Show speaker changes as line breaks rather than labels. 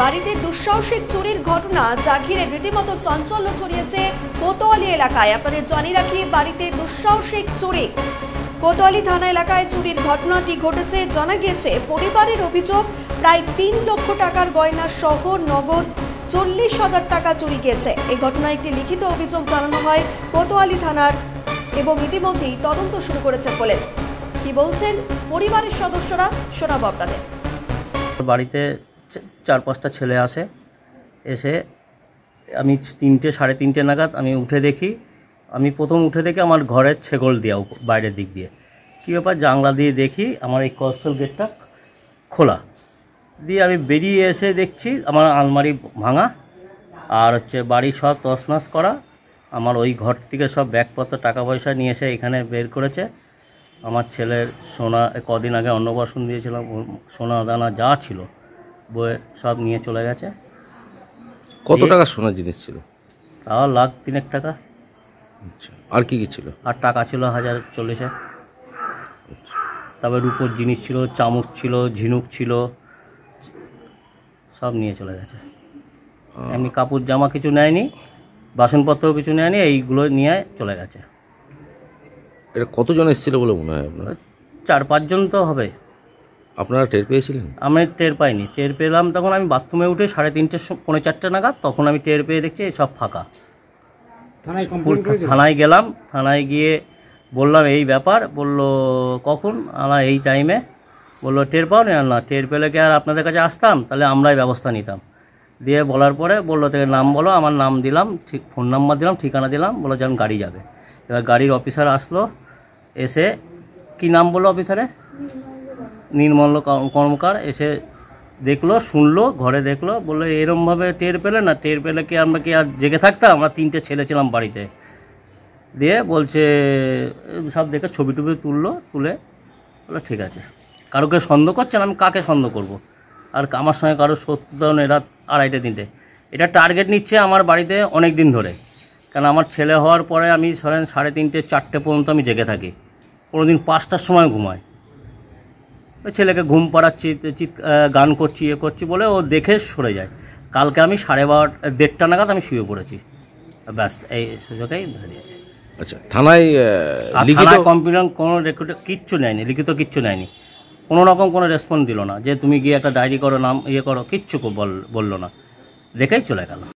বাড়িতে দুঃসাহসিক চুরির ঘটনা যা ঘিরে রীতিমতো চাঞ্চল্য ছড়িয়েছে কোতোয়ালি এলাকায় আপনাদের জানি রাখি বাড়িতে দুঃসাহসিক চুরি কোতোয়ালি থানা এলাকায় চুরির ঘটনাটি ঘটেছে জানা গিয়েছে পরিবারের অভিযোগ প্রায় তিন লক্ষ টাকার গয়না সহ নগদ চল্লিশ হাজার টাকা চুরি গিয়েছে এই ঘটনায় একটি লিখিত অভিযোগ জানানো হয় কোতোয়ালি থানার এবং ইতিমধ্যেই তদন্ত শুরু করেছে পুলিশ কি বলছেন পরিবারের সদস্যরা শোনাবো আপনাদের
বাড়িতে চার পাঁচটা ছেলে আসে এসে আমি তিনটে সাড়ে তিনটে নাগাদ আমি উঠে দেখি আমি প্রথম উঠে দেখি আমার ঘরের ছেগল দেওয়া বাইরের দিক দিয়ে কী ব্যাপার জানলা দিয়ে দেখি আমার এই কস্টল গেটটা খোলা দিয়ে আমি বেরিয়ে এসে দেখছি আমার আলমারি ভাঙা আর হচ্ছে বাড়ি সব তসনাস করা আমার ওই ঘর থেকে সব ব্যাগপত্র টাকা পয়সা নিয়ে এসে এখানে বের করেছে আমার ছেলের সোনা কদিন আগে অন্নপ্রাশন দিয়েছিলাম সোনা দানা যা ছিল বয়ে সব নিয়ে চলে গেছে কত টাকা সোনার জিনিস ছিল তাও লাখ তিনেক টাকা আচ্ছা আর কি কি ছিল আর টাকা ছিল হাজার চল্লিশে তারপর রূপোর জিনিস ছিল চামচ ছিল ঝিনুক ছিল সব নিয়ে চলে গেছে এমনি কাপড় জামা কিছু নেয়নি বাসনপত্র কিছু নেয়নি এইগুলো নিয়ে চলে গেছে এটা কতজন এসেছিল বলে মনে হয় আপনার চার পাঁচজন তো হবে আপনারা টের পেয়েছিলেন আমি টের পাইনি টের পেলাম তখন আমি বাথরুমে উঠে সাড়ে তিনটে পৌনে চারটে নাগাদ তখন আমি টের পেয়ে দেখছি সব ফাঁকা থানায় গেলাম থানায় গিয়ে বললাম এই ব্যাপার বলল কখন আমরা এই টাইমে বললো টের পাও না টের পেলে কি আর আপনাদের কাছে আসতাম তাহলে আমরাই ব্যবস্থা নিতাম দিয়ে বলার পরে বললো তাকে নাম বলো আমার নাম দিলাম ঠিক ফোন নাম্বার দিলাম ঠিকানা দিলাম বলো যেমন গাড়ি যাবে এবার গাড়ির অফিসার আসলো এসে কি নাম বললো অফিসারে নির্মল কর্মকার এসে দেখলো শুনলো ঘরে দেখলো বললো এরমভাবে টের পেলে না টের পেলে কি আমরা কি আর জেগে থাকতাম আমরা তিনটে ছেলে ছিলাম বাড়িতে দিয়ে বলছে সব দেখে ছবি টুবি তুললো তুলে বললো ঠিক আছে কারোকে সন্দেহ করছেন আমি কাকে সন্দেহ করব। আর আমার সঙ্গে কারো সত্য নেই রাত আড়াইটে তিনটে এটা টার্গেট নিচ্ছে আমার বাড়িতে অনেক দিন ধরে কারণ আমার ছেলে হওয়ার পরে আমি সাড়ে তিনটে চারটে পর্যন্ত আমি জেগে থাকি কোনো দিন পাঁচটার সময় ঘুমাই ছেলেকে ঘুম পাড়াচ্ছি চিৎ গান করছি ইয়ে করছি বলে ও দেখে সরে যায় কালকে আমি সাড়ে বারোটা দেড়টা নাগাদ আমি শুয়ে পড়েছি ব্যাস এই সুযোগেই ধরে দিয়েছে আচ্ছা থানায় লিখিত কমপ্লেন কোনো রেকর্ড কিচ্ছু নেয়নি লিখিত কিচ্ছু নেয়নি কোনো রকম কোনো রেসপন্স দিল না যে তুমি গিয়ে একটা ডায়েরি করো নাম ইয়ে করো কিচ্ছু বল বললো না দেখেই চলে গেলো